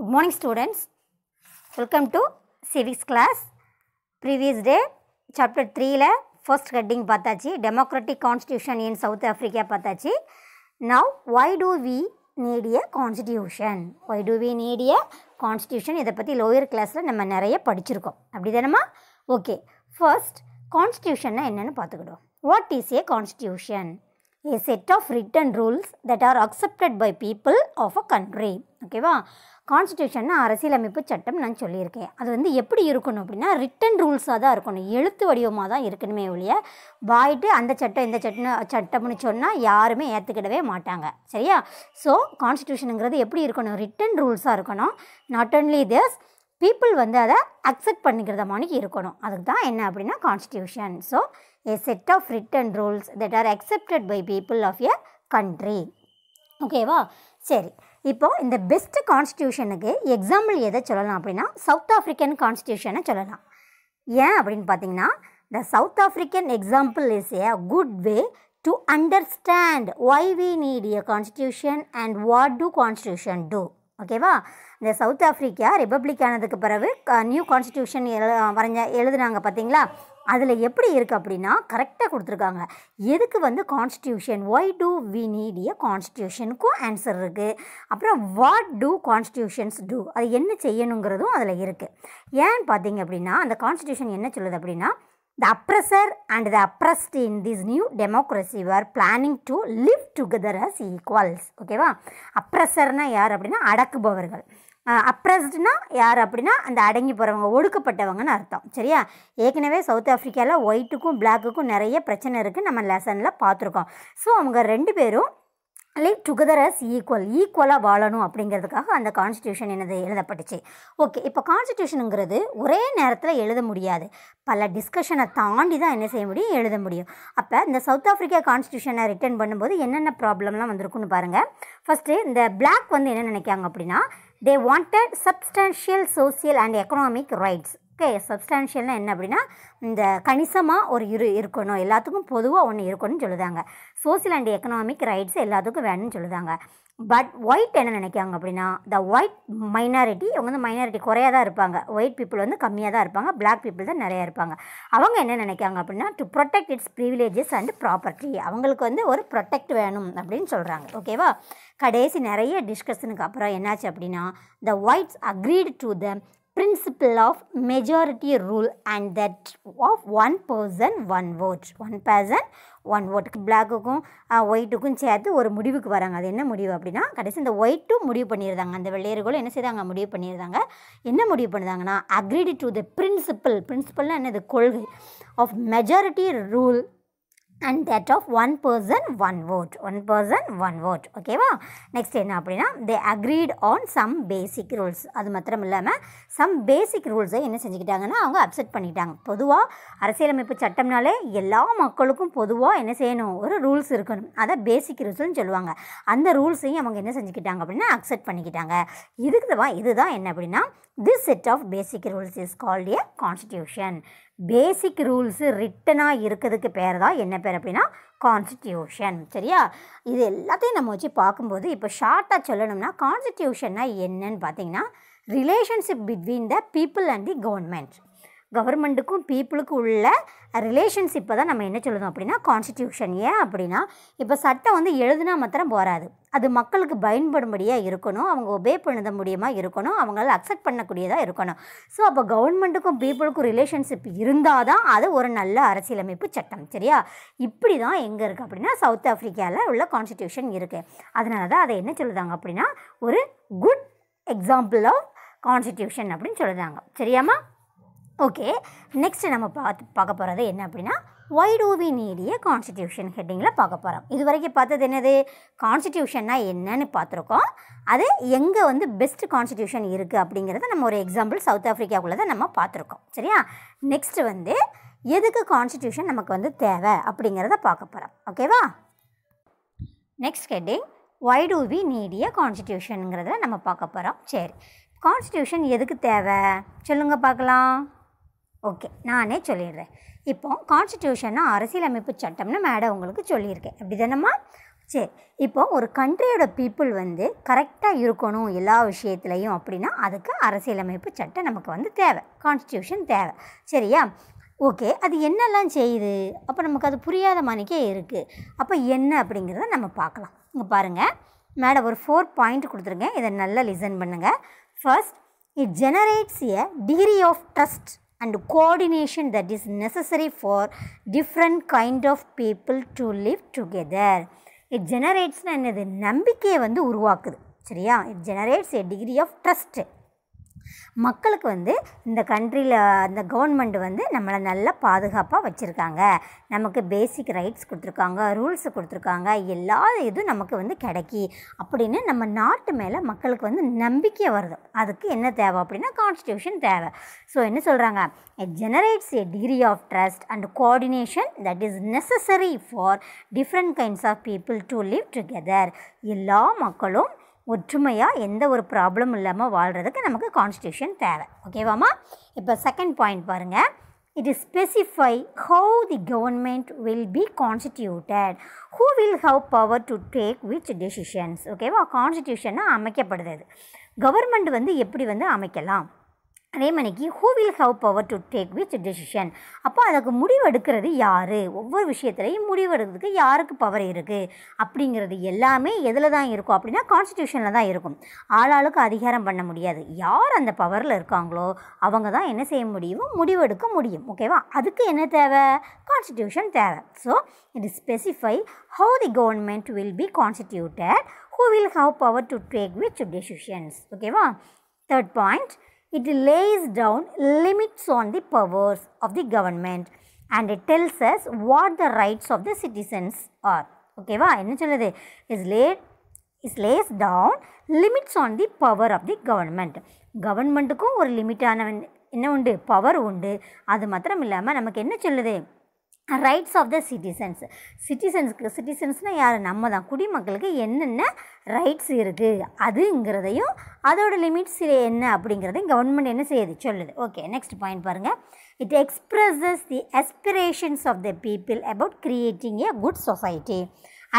Good morning students. Welcome to civics class. Previous day chapter 3ல first heading பார்த்தாச்சு democratic constitution in South Africa பார்த்தாச்சு. Now why do we need a constitution? Why do we need a constitution? இதை பற்றி lower classல நம்ம நிறைய படிச்சிருக்கோம் அப்படி தானம்மா okay first கான்ஸ்டியூஷன்னா என்னென்னு பார்த்துக்கிடும் what is a constitution a set of written rules that are accepted by people of a country ஓகேவா கான்ஸ்டியூஷன் அரசியலமைப்பு சட்டம் நான் சொல்லியிருக்கேன் அது வந்து எப்படி இருக்கணும் அப்படின்னா ரிட்டன் ரூல்ஸாக தான் இருக்கணும் எழுத்து வடிவமாக தான் இருக்கணுமே ஒழிய வாயிட்டு அந்த சட்டம் இந்த சட்டம் சட்டம்னு சொன்னால் யாருமே ஏற்றுக்கிடவே மாட்டாங்க சரியா ஸோ கான்ஸ்டியூஷனுங்கிறது எப்படி இருக்கணும் ரிட்டன் ரூல்ஸாக இருக்கணும் நாட் ஓன்லி திஸ் பீப்புள் வந்து அதை அக்செப்ட் பண்ணிக்கிறத மாதிரி இருக்கணும் அதுக்கு தான் என்ன அப்படின்னா constitution so a set of written rules that are accepted by people of a country ஓகேவா சரி இப்போ இந்த பெஸ்ட் கான்ஸ்டியூஷனுக்கு எக்ஸாம்பிள் எதை சொல்லலாம் அப்படின்னா சவுத் ஆஃப்ரிக்கன் கான்ஸ்டியூஷனை சொல்லலாம் ஏன் அப்படின்னு பார்த்தீங்கன்னா the South African example is a good way to understand why we need a constitution and what do constitution do ஓகேவா இந்த சவுத் ஆஃப்ரிக்கா ரிப்பப்ளிக் ஆனதுக்கு பிறகு நியூ கான்ஸ்டியூஷன் எழு வரைஞ்ச எழுதுனாங்க பார்த்தீங்களா அதில் எப்படி இருக்குது அப்படின்னா கரெக்டாக கொடுத்துருக்காங்க எதுக்கு வந்து constitution why do we need a கான்ஸ்டியூஷனுக்கும் ஆன்சர் இருக்குது அப்புறம் வாட் டூ கான்ஸ்டியூஷன்ஸ் டூ அது என்ன செய்யணுங்கிறதும் அதில் இருக்குது ஏன்னு பார்த்தீங்க அப்படின்னா அந்த கான்ஸ்டியூஷன் என்ன சொல்லுது அப்படின்னா the oppressor and the oppressed in this new democracy are planning to live together as equals ஓகேவா அப்ரஸர்னால் யார் அப்படின்னா அடக்குபவர்கள் அப்ரஸ்ட்னா யார் அப்படின்னா அந்த அடங்கி போகிறவங்க ஒடுக்கப்பட்டவங்கன்னு அர்த்தம் சரியா ஏற்கனவே சவுத் ஆஃப்ரிக்காவில் ஒயிட்டுக்கும் பிளாக்குக்கும் நிறைய பிரச்சனை இருக்குது நம்ம லெசனில் பார்த்துருக்கோம் ஸோ அவங்க ரெண்டு பேரும் லிவ் டுகெதர் அஸ் ஈக்குவல் ஈக்குவலாக வாழணும் அப்படிங்கிறதுக்காக அந்த கான்ஸ்டியூஷன் என்னது எழுதப்பட்டுச்சு ஓகே இப்போ கான்ஸ்டியூஷனுங்கிறது ஒரே நேரத்தில் எழுத முடியாது பல டிஸ்கஷனை தாண்டி தான் என்ன செய்ய முடியும் எழுத முடியும் அப்போ இந்த சவுத் ஆஃப்ரிக்கா கான்ஸ்டியூஷனை ரிட்டர்ன் பண்ணும்போது என்னென்ன ப்ராப்ளம்லாம் வந்திருக்குன்னு பாருங்கள் ஃபஸ்ட்டு இந்த பிளாக் வந்து என்ன நினைக்காங்க அப்படின்னா They wanted substantial social and economic rights. Okay சப்ஸ்டான்ஷியல்னா என்ன அப்படின்னா இந்த கணிசமாக ஒரு இரு இருக்கணும் எல்லாத்துக்கும் பொதுவாக ஒன்று இருக்கணும்னு சொல்லுதாங்க சோசியல் அண்ட் எக்கனாமிக் ரைட்ஸ் எல்லாத்துக்கும் வேணும்னு சொல்லுதாங்க பட் ஒயிட் என்ன நினைக்காங்க அப்படின்னா த ஒயிட் மைனாரிட்டி இவங்க வந்து மைனாரிட்டி குறையாக தான் இருப்பாங்க ஒயிட் பீப்புள் வந்து கம்மியாக தான் இருப்பாங்க பிளாக் பீப்புள் தான் நிறையா இருப்பாங்க அவங்க என்ன நினைக்காங்க அப்படின்னா to protect its privileges and property அவங்களுக்கு வந்து ஒரு ப்ரொடெக்ட் வேணும் அப்படின்னு சொல்கிறாங்க ஓகேவா கடைசி நிறைய டிஸ்கஷனுக்கு அப்புறம் என்னாச்சு அப்படின்னா the whites agreed to the principle of majority rule and that of one person one vote one person one ஓட்டுக்கு பிளாக்குக்கும் ஒயிட்டுக்கும் சேர்த்து ஒரு முடிவுக்கு வராங்க அது என்ன முடிவு அப்படின்னா கடைசி இந்த ஒயிட்டும் முடிவு பண்ணியிருந்தாங்க அந்த வெள்ளையர்களும் என்ன செய்தாங்க முடிவு பண்ணியிருந்தாங்க என்ன முடிவு பண்ணுறாங்கன்னா அக்ரிடி டு த பிரின்சிபல் பிரின்சிபல்னால் என்னது கொள்கை of majority rule and that of one person one vote one person one vote ஓகேவா நெக்ஸ்ட் என்ன அப்படின்னா they agreed on some basic rules அது மாத்திரம் இல்லாமல் சம் பேசிக் ரூல்ஸை என்ன செஞ்சுக்கிட்டாங்கன்னா அவங்க அப்செட் பண்ணிட்டாங்க பொதுவாக அரசியலமைப்பு சட்டம்னாலே எல்லா மக்களுக்கும் பொதுவாக என்ன செய்யணும் ஒரு ரூல்ஸ் இருக்கணும் அதை பேசிக் ரூல்ஸ்னு சொல்லுவாங்க அந்த ரூல்ஸையும் அவங்க என்ன செஞ்சுக்கிட்டாங்க அப்படின்னா அக்செப்ட் பண்ணிக்கிட்டாங்க இதுக்கு இதுதான் என்ன அப்படின்னா this set of basic rules is called a constitution basic rules ரிட்டனாக இருக்கிறதுக்கு பேர் தான் என்ன பேர் அப்படின்னா கான்ஸ்டியூஷன் சரியா இது எல்லாத்தையும் நம்ம வச்சு பார்க்கும்போது இப்போ ஷார்ட்டாக சொல்லணும்னா கான்ஸ்டியூஷன்னா என்னன்னு பார்த்தீங்கன்னா relationship between the people and the government கவர்மெண்ட்டுக்கும் பீப்புளுக்கும் உள்ள ரிலேஷன்ஷிப்பை தான் நம்ம என்ன சொல்லணும் அப்படின்னா கான்ஸ்டியூஷன் ஏன் அப்படின்னா இப்போ சட்டம் வந்து எழுதுனா மாத்திரம் போராது அது மக்களுக்கு பயன்படும்படியாக இருக்கணும் அவங்க ஒபே பண்ணுத முடியுமா இருக்கணும் அவங்களால் அக்செப்ட் பண்ணக்கூடியதாக இருக்கணும் ஸோ அப்போ கவர்மெண்ட்டுக்கும் பீப்புளுக்கும் ரிலேஷன்ஷிப் இருந்தால் தான் அது ஒரு நல்ல அரசியலமைப்பு சட்டம் சரியா இப்படி தான் எங்கே இருக்குது அப்படின்னா சவுத் ஆஃப்ரிக்காவில் உள்ள கான்ஸ்டியூஷன் இருக்குது அதனால தான் அதை என்ன சொல்லுதாங்க அப்படின்னா ஒரு குட் எக்ஸாம்பிள் ஆஃப் கான்ஸ்டியூஷன் அப்படின்னு சொல்லுதாங்க சரியாமா ஓகே நெக்ஸ்ட்டு நம்ம பார்த்து பார்க்க போகிறது என்ன அப்படின்னா why do we need a constitution ஹெட்டிங்கில் பார்க்க போகிறோம் இது வரைக்கும் பார்த்தது என்னது கான்ஸ்டியூஷன்னா என்னன்னு பார்த்துருக்கோம் அது எங்கே வந்து பெஸ்ட் கான்ஸ்டியூஷன் இருக்குது அப்படிங்கிறத நம்ம ஒரு எக்ஸாம்பிள் சவுத் ஆஃப்ரிக்காக்குள்ளே தான் நம்ம பார்த்துருக்கோம் சரியா நெக்ஸ்ட்டு வந்து எதுக்கு கான்ஸ்டியூஷன் நமக்கு வந்து தேவை அப்படிங்கிறத பார்க்க போகிறோம் ஓகேவா next heading why do we need a கான்ஸ்டியூஷனுங்கிறத நம்ம பார்க்க போகிறோம் சரி கான்ஸ்டியூஷன் எதுக்கு தேவை சொல்லுங்கள் பார்க்கலாம் ஓகே நானே சொல்லிடுறேன் இப்போ கான்ஸ்டியூஷன்னா அரசியலமைப்பு சட்டம்னு மேடம் உங்களுக்கு சொல்லியிருக்கேன் அப்படி தானம்மா சரி இப்போது ஒரு கண்ட்ரியோட பீப்புள் வந்து கரெக்டாக இருக்கணும் எல்லா விஷயத்துலையும் அப்படின்னா அதுக்கு அரசியலமைப்பு சட்டம் நமக்கு வந்து தேவை கான்ஸ்டியூஷன் தேவை சரியா ஓகே அது என்னெல்லாம் செய்யுது அப்போ நமக்கு அது புரியாத மாதிரிக்கே இருக்குது அப்போ என்ன அப்படிங்கிறத நம்ம பார்க்கலாம் இங்கே பாருங்கள் மேடம் ஒரு ஃபோர் பாயிண்ட் கொடுத்துருங்க இதை நல்லா லிசன் பண்ணுங்கள் first it generates a degree of trust and coordination that is necessary for different kind of people to live together. It generates என்னது நம்பிக்கையை வந்து உருவாக்குது சரியா it generates a degree of trust மக்களுக்கு வந்து இந்த கண்ட்ரியில் அந்த கவர்மெண்ட் வந்து நம்மளை நல்லா பாதுகாப்பாக வச்சுருக்காங்க நமக்கு பேசிக் ரைட்ஸ் கொடுத்துருக்காங்க ரூல்ஸ் கொடுத்துருக்காங்க எல்லா இதுவும் நமக்கு வந்து கிடைக்கி அப்படின்னு நம்ம நாட்டு மேலே மக்களுக்கு வந்து நம்பிக்கை வருது அதுக்கு என்ன தேவை அப்படின்னா கான்ஸ்டியூஷன் தேவை ஸோ என்ன சொல்கிறாங்க generates a degree of trust and coordination that is necessary for different kinds of people to live together எல்லா மக்களும் ஒற்றுமையாக எந்த ஒரு ப்ராப்ளம் இல்லாமல் வாழ்கிறதுக்கு நமக்கு கான்ஸ்டியூஷன் தேவை ஓகேவாம்மா இப்போ செகண்ட் பாயிண்ட் பாருங்கள் it is specify how the government will be constituted who will have power to take which decisions ஓகேவா கான்ஸ்டியூஷனாக அமைக்கப்படுது கவர்மெண்ட் வந்து எப்படி வந்து அமைக்கலாம் வேமனைக்கு who will have power to take which decision அப்போ அதுக்கு முடிவெடுக்கிறது யார் ஒவ்வொரு விஷயத்துலையும் முடிவெடுக்கிறதுக்கு யாருக்கு பவர் இருக்குது அப்படிங்கிறது எல்லாமே எதில் தான் இருக்கும் அப்படின்னா கான்ஸ்டியூஷனில் தான் இருக்கும் ஆளாளுக்கு அதிகாரம் பண்ண முடியாது யார் அந்த பவரில் இருக்காங்களோ அவங்க தான் என்ன செய்ய முடியும் முடிவெடுக்க முடியும் ஓகேவா அதுக்கு என்ன தேவை கான்ஸ்டியூஷன் தேவை so it is specify how the government will be constituted who will have power to take which decisions ஓகேவா third point it lays down limits on the powers of the government and it tells us what the rights of the citizens are. ஓகேவா என்ன சொல்லுது is lay is lays down limits on the power of the government கவர்மெண்ட்டுக்கும் ஒரு லிமிட்டான என்ன உண்டு power உண்டு அது மாத்திரம் இல்லாமல் நமக்கு என்ன சொல்லுது ரைட்ஸ் ஆஃப் த சிட்டிசன்ஸ் சிட்டிசன்ஸ்க்கு சிட்டிசன்ஸ்னால் யார் நம்ம தான் குடிமக்களுக்கு என்னென்ன ரைட்ஸ் இருக்குது அதுங்கிறதையும் அதோட லிமிட்ஸ் என்ன அப்படிங்கிறதையும் கவர்மெண்ட் என்ன செய்யுது சொல்லுது ஓகே நெக்ஸ்ட் பாயிண்ட் பாருங்கள் it expresses the aspirations of the people about creating a good society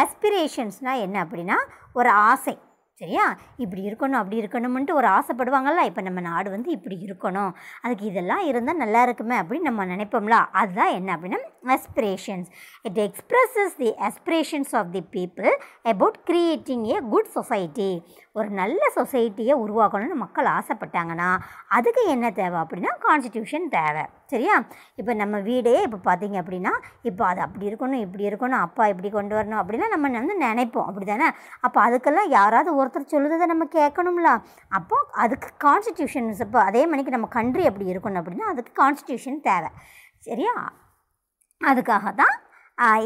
அஸ்பிரேஷன்ஸ்னால் என்ன அப்படின்னா ஒரு ஆசை சரியா இப்படி இருக்கணும் அப்படி இருக்கணும்ன்ட்டு ஒரு ஆசைப்படுவாங்கள்ல இப்போ நம்ம நாடு வந்து இப்படி இருக்கணும் அதுக்கு இதெல்லாம் இருந்தால் நல்லா இருக்குமே அப்படின்னு நம்ம நினைப்போம்ல அதுதான் என்ன அப்படின்னா aspirations it expresses the aspirations of the people about creating a good society ஒரு நல்ல சொசைட்டியை உருவாக்கணும்னு மக்கள் ஆசைப்பட்டாங்கன்னா அதுக்கு என்ன தேவை அப்படின்னா கான்ஸ்டியூஷன் தேவை சரியா இப்போ நம்ம வீடே இப்போ பார்த்தீங்க அப்படின்னா இப்போ அது அப்படி இருக்கணும் இப்படி இருக்கணும் அப்பா இப்படி கொண்டு வரணும் அப்படின்னா நம்ம வந்து நினைப்போம் அப்படி தானே அப்போ அதுக்கெல்லாம் யாராவது ஒரு ஒருத்தர் சொல்லுறதை நம்ம கேட்கணும்ல அப்போ அதுக்கு கான்ஸ்டியூஷன் இப்போ அதே மணிக்கு நம்ம கண்ட்ரி அப்படி இருக்கணும் அப்படின்னா அதுக்கு கான்ஸ்டியூஷன் தேவை சரியா அதுக்காக தான்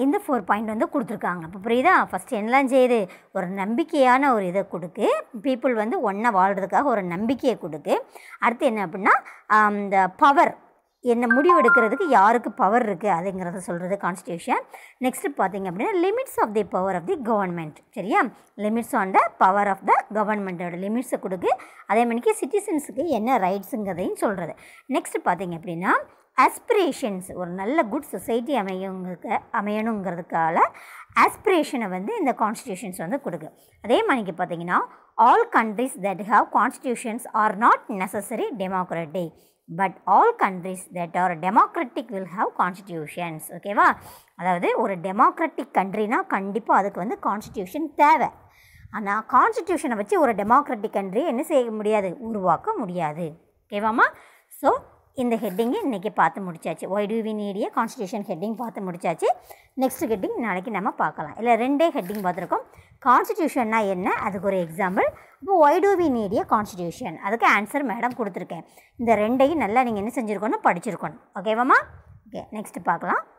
இந்த ஃபோர் பாயிண்ட் வந்து கொடுத்துருக்காங்க இப்போ புரியுதா ஃபஸ்ட் என்னலாம் செய்யுது ஒரு நம்பிக்கையான ஒரு இதை கொடுக்கு பீப்புள் வந்து ஒன்றா வாழ்கிறதுக்காக ஒரு நம்பிக்கையை கொடுக்கு அடுத்து என்ன அப்படின்னா இந்த பவர் என்ன முடிவெடுக்கிறதுக்கு யாருக்கு பவர் இருக்குது அதுங்கிறத சொல்கிறது கான்ஸ்டியூஷன் நெக்ஸ்ட்டு பார்த்திங்க அப்படின்னா limits of the power of the government சரியா limits on the power of the கவர்மெண்ட்டோட லிமிட்ஸை கொடுக்கு அதே மாதிரிக்கு சிட்டிசன்ஸுக்கு என்ன ரைட்ஸுங்கிறதையும் சொல்கிறது நெக்ஸ்ட்டு பார்த்திங்க அப்படின்னா ஆஸ்பிரேஷன்ஸ் ஒரு நல்ல குட் சொசைட்டி அமையுங்க அமையணுங்கிறதுக்கால ஆஸ்பிரேஷனை வந்து இந்த கான்ஸ்டியூஷன்ஸ் வந்து கொடுக்கு அதே மாதிரிக்கு பார்த்திங்கன்னா all countries that have constitutions are not necessary democratic but all countries that are democratic will have constitutions ஓகேவா அதாவது ஒரு டெமோக்ராட்டிக் கண்ட்ரினால் கண்டிப்பாக அதுக்கு வந்து கான்ஸ்டியூஷன் தேவை ஆனால் கான்ஸ்டியூஷனை வச்சு ஒரு டெமோக்ராட்டிக் கண்ட்ரி என்ன செய்ய முடியாது உருவாக்க முடியாது ஓகேவாம்மா ஸோ இந்த ஹெட்டிங்கை இன்றைக்கி பார்த்து முடிச்சாச்சு why do we need a constitution heading பார்த்து முடிச்சாச்சு நெக்ஸ்ட் ஹெட்டிங் நாளைக்கு நம்ம பார்க்கலாம் இல்லை ரெண்டே ஹெட்டிங் பார்த்துருக்கோம் கான்ஸ்டியூஷன்னா என்ன அதுக்கு ஒரு எக்ஸாம்பிள் இப்போ why do we need a constitution அதுக்கு ஆன்சர் மேடம் கொடுத்துருக்கேன் இந்த ரெண்டையும் நல்லா நீங்கள் என்ன செஞ்சுருக்கணும் படிச்சிருக்கணும் ஓகேவாம்மா ஓகே நெக்ஸ்ட்டு பார்க்கலாம்